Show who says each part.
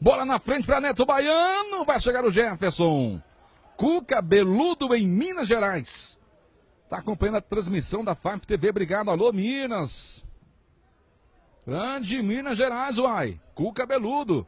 Speaker 1: Bola na frente para Neto Baiano. Vai chegar o Jefferson. Cuca Beludo em Minas Gerais. Tá acompanhando a transmissão da FAF TV. Obrigado. Alô, Minas. Grande Minas Gerais, uai. Cuca Beludo.